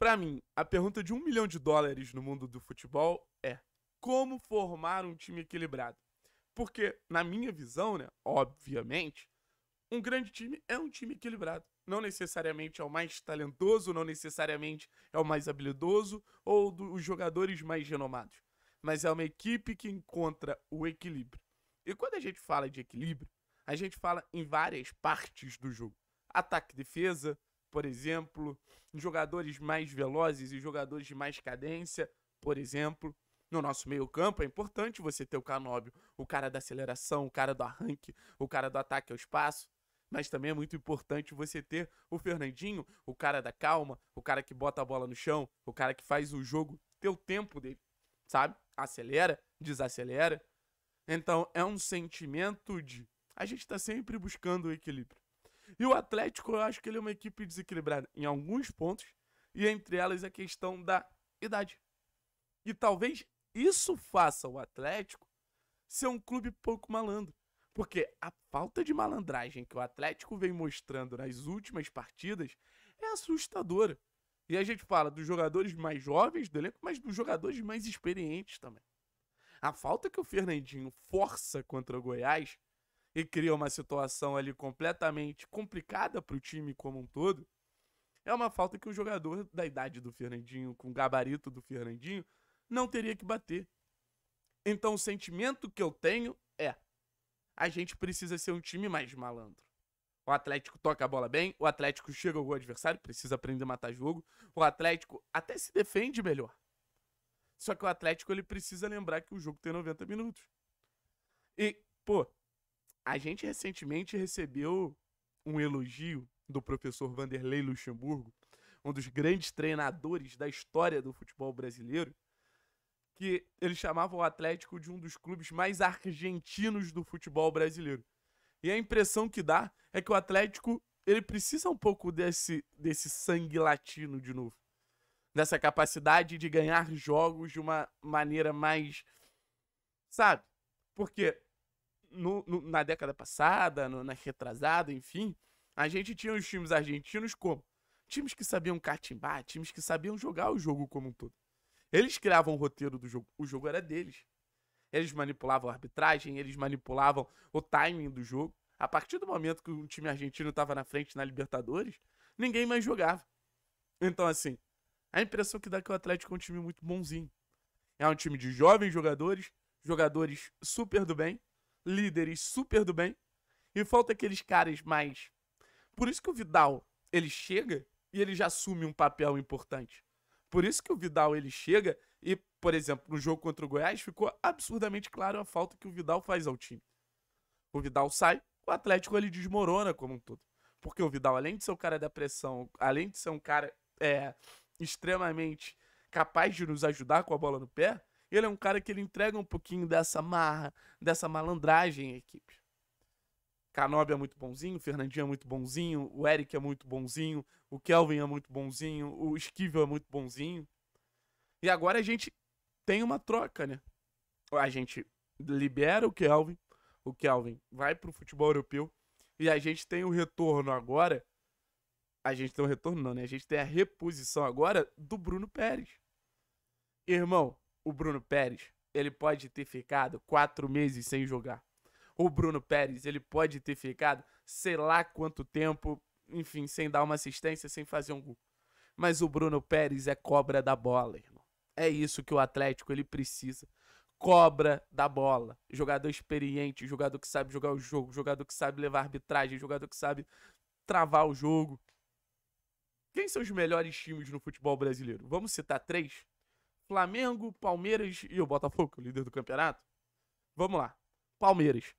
Para mim, a pergunta de um milhão de dólares no mundo do futebol é como formar um time equilibrado? Porque, na minha visão, né, obviamente, um grande time é um time equilibrado. Não necessariamente é o mais talentoso, não necessariamente é o mais habilidoso ou dos jogadores mais renomados. Mas é uma equipe que encontra o equilíbrio. E quando a gente fala de equilíbrio, a gente fala em várias partes do jogo: ataque, defesa, por exemplo, jogadores mais velozes e jogadores de mais cadência, por exemplo. No nosso meio-campo é importante você ter o Canóbio, o cara da aceleração, o cara do arranque, o cara do ataque ao espaço. Mas também é muito importante você ter o Fernandinho, o cara da calma, o cara que bota a bola no chão, o cara que faz o jogo ter o tempo dele, sabe? Acelera, desacelera. Então é um sentimento de a gente está sempre buscando o equilíbrio. E o Atlético, eu acho que ele é uma equipe desequilibrada em alguns pontos, e entre elas a questão da idade. E talvez isso faça o Atlético ser um clube pouco malandro. Porque a falta de malandragem que o Atlético vem mostrando nas últimas partidas é assustadora. E a gente fala dos jogadores mais jovens do elenco, mas dos jogadores mais experientes também. A falta que o Fernandinho força contra o Goiás e cria uma situação ali completamente complicada para o time como um todo, é uma falta que o jogador da idade do Fernandinho, com o gabarito do Fernandinho, não teria que bater. Então o sentimento que eu tenho é: a gente precisa ser um time mais malandro. O Atlético toca a bola bem, o Atlético chega ao adversário, precisa aprender a matar jogo. O Atlético até se defende melhor. Só que o Atlético ele precisa lembrar que o jogo tem 90 minutos. E, pô, a gente recentemente recebeu um elogio do professor Vanderlei Luxemburgo, um dos grandes treinadores da história do futebol brasileiro, que ele chamava o Atlético de um dos clubes mais argentinos do futebol brasileiro. E a impressão que dá é que o Atlético ele precisa um pouco desse, desse sangue latino de novo. Dessa capacidade de ganhar jogos de uma maneira mais. Sabe? Porque no, no, na década passada, no, na retrasada, enfim, a gente tinha os times argentinos como times que sabiam catimbar, times que sabiam jogar o jogo como um todo. Eles criavam o roteiro do jogo, o jogo era deles. Eles manipulavam a arbitragem, eles manipulavam o timing do jogo. A partir do momento que o time argentino estava na frente na Libertadores, ninguém mais jogava. Então, assim, a impressão que dá é que o Atlético é um time muito bonzinho. É um time de jovens jogadores, jogadores super do bem, líderes super do bem e falta aqueles caras mais. Por isso que o Vidal, ele chega e ele já assume um papel importante. Por isso que o Vidal, ele chega e, por exemplo, no jogo contra o Goiás, ficou absurdamente claro a falta que o Vidal faz ao time. O Vidal sai, o Atlético ele desmorona como um todo. Porque o Vidal, além de ser um cara da pressão, além de ser um cara é, extremamente capaz de nos ajudar com a bola no pé, ele é um cara que ele entrega um pouquinho dessa marra, dessa malandragem à equipe. Canobi é muito bonzinho, Fernandinho é muito bonzinho, o Eric é muito bonzinho, o Kelvin é muito bonzinho, o Esquivel é muito bonzinho. E agora a gente tem uma troca, né? A gente libera o Kelvin, o Kelvin vai pro futebol europeu e a gente tem o retorno agora. A gente tem o retorno, não, né? A gente tem a reposição agora do Bruno Pérez. Irmão, o Bruno Pérez, ele pode ter ficado quatro meses sem jogar. O Bruno Pérez, ele pode ter ficado sei lá quanto tempo, enfim, sem dar uma assistência, sem fazer um gol. Mas o Bruno Pérez é cobra da bola, irmão. É isso que o Atlético ele precisa. Cobra da bola. Jogador experiente, jogador que sabe jogar o jogo, jogador que sabe levar arbitragem, jogador que sabe travar o jogo. Quem são os melhores times no futebol brasileiro? Vamos citar três? Flamengo, Palmeiras e o Botafogo, é o líder do campeonato. Vamos lá. Palmeiras.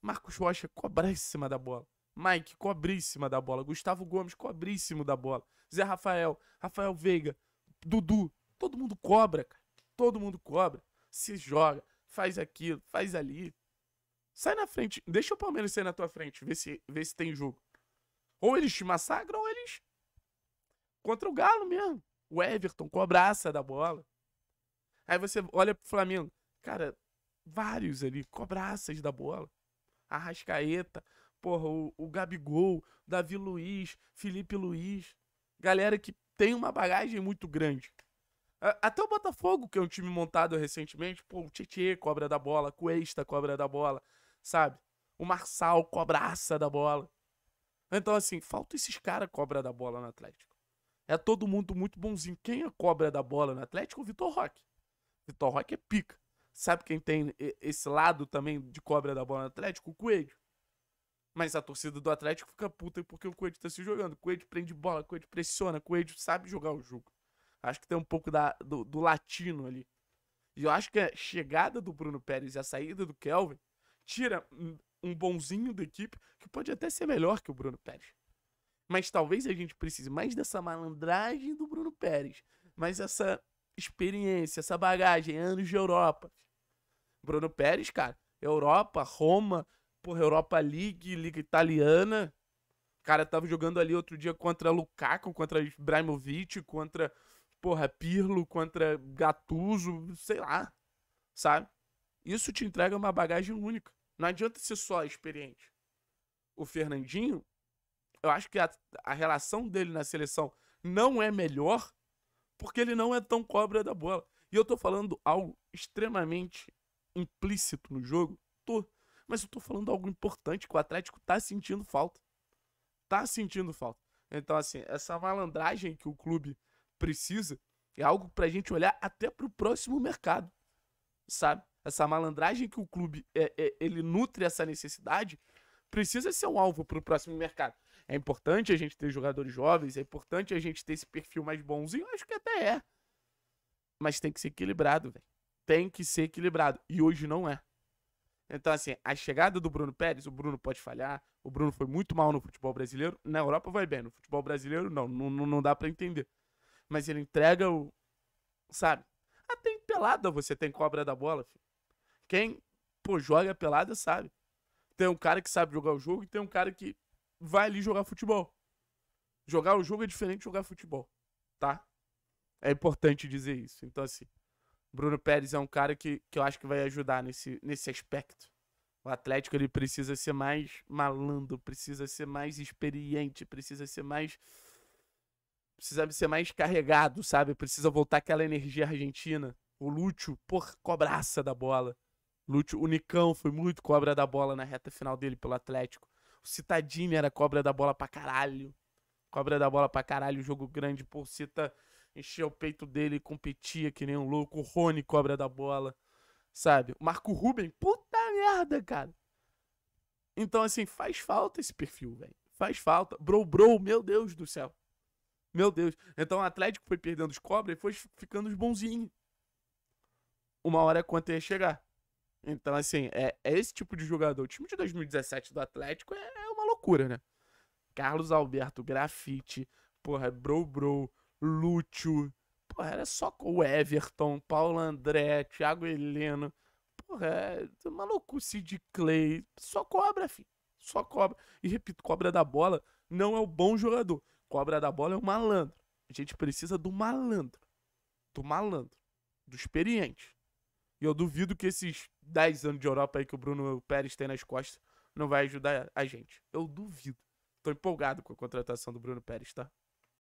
Marcos Rocha, cobríssima da bola. Mike, cobríssima da bola. Gustavo Gomes, cobríssimo da bola. Zé Rafael, Rafael Veiga, Dudu. Todo mundo cobra, cara. Todo mundo cobra. Se joga, faz aquilo, faz ali. Sai na frente. Deixa o Palmeiras sair na tua frente. ver se, ver se tem jogo. Ou eles te massacram, ou eles. Contra o Galo mesmo. O Everton, cobraça da bola. Aí você olha pro Flamengo. Cara, vários ali, cobraças da bola. Arrascaeta, porra, o, o Gabigol, Davi Luiz, Felipe Luiz. Galera que tem uma bagagem muito grande. Até o Botafogo, que é um time montado recentemente, pô, o Tietê cobra da bola, Cuesta cobra da bola, sabe? O Marçal cobraça da bola. Então, assim, falta esses caras cobra da bola no Atlético. É todo mundo muito bonzinho. Quem é cobra da bola no Atlético? O Vitor Roque. Vitor Roque é pica. Sabe quem tem esse lado também de cobra da bola no Atlético? O Coelho. Mas a torcida do Atlético fica puta porque o Coelho tá se jogando. O Coelho prende bola, o Coelho pressiona, o Coelho sabe jogar o jogo. Acho que tem um pouco da, do, do latino ali. E eu acho que a chegada do Bruno Pérez e a saída do Kelvin tira um bonzinho da equipe que pode até ser melhor que o Bruno Pérez. Mas talvez a gente precise mais dessa malandragem do Bruno Pérez, mais essa experiência, essa bagagem, anos de Europa. Bruno Pérez, cara, Europa, Roma, porra, Europa League, Liga Italiana. O cara tava jogando ali outro dia contra Lukaku, contra Ibrahimovic, contra, porra, Pirlo, contra Gattuso, sei lá, sabe? Isso te entrega uma bagagem única. Não adianta ser só experiente. O Fernandinho, eu acho que a, a relação dele na seleção não é melhor porque ele não é tão cobra da bola. E eu tô falando algo extremamente implícito no jogo. Tô. Mas eu tô falando algo importante que o Atlético tá sentindo falta. Tá sentindo falta. Então, assim, essa malandragem que o clube precisa é algo pra gente olhar até pro próximo mercado. Sabe? Essa malandragem que o clube é, é ele nutre essa necessidade precisa ser um alvo pro próximo mercado. É importante a gente ter jogadores jovens, é importante a gente ter esse perfil mais bonzinho, acho que até é. Mas tem que ser equilibrado, velho. Tem que ser equilibrado. E hoje não é. Então, assim, a chegada do Bruno Pérez, o Bruno pode falhar, o Bruno foi muito mal no futebol brasileiro. Na Europa vai bem, no futebol brasileiro não, não, não dá para entender. Mas ele entrega o. Sabe? Até ah, em pelada você tem cobra da bola, filho. Quem, pô, joga pelada sabe. Tem um cara que sabe jogar o jogo e tem um cara que vai ali jogar futebol. Jogar o jogo é diferente de jogar futebol, tá? É importante dizer isso. Então, assim, Bruno Pérez é um cara que, que eu acho que vai ajudar nesse, nesse aspecto. O Atlético ele precisa ser mais malandro, precisa ser mais experiente, precisa ser mais. Precisa ser mais carregado, sabe? Precisa voltar aquela energia argentina. O Lúcio, por cobraça da bola. Lúcio, o Nicão foi muito cobra da bola na reta final dele pelo Atlético. O Citadini era cobra da bola pra caralho. Cobra da bola pra caralho, jogo grande. Pô, o Cita enchia o peito dele e competia que nem um louco. O Rony, cobra da bola. Sabe? O Marco Ruben, puta merda, cara. Então, assim, faz falta esse perfil, velho. Faz falta. Bro, bro, meu Deus do céu. Meu Deus. Então o Atlético foi perdendo os cobras e foi ficando os bonzinhos. Uma hora quanto ia chegar. Então, assim, é, é esse tipo de jogador. O time de 2017 do Atlético é, é uma loucura, né? Carlos Alberto, Grafite, porra, Bro Bro, Lúcio, porra, era só o Everton, Paulo André, Thiago Heleno, porra, é uma loucura, Sid Clay, só cobra, filho, só cobra. E repito, cobra da bola não é o bom jogador, cobra da bola é o malandro. A gente precisa do malandro, do malandro, do experiente. E eu duvido que esses 10 anos de Europa aí que o Bruno Pérez tem nas costas não vai ajudar a gente. Eu duvido. Tô empolgado com a contratação do Bruno Pérez, tá?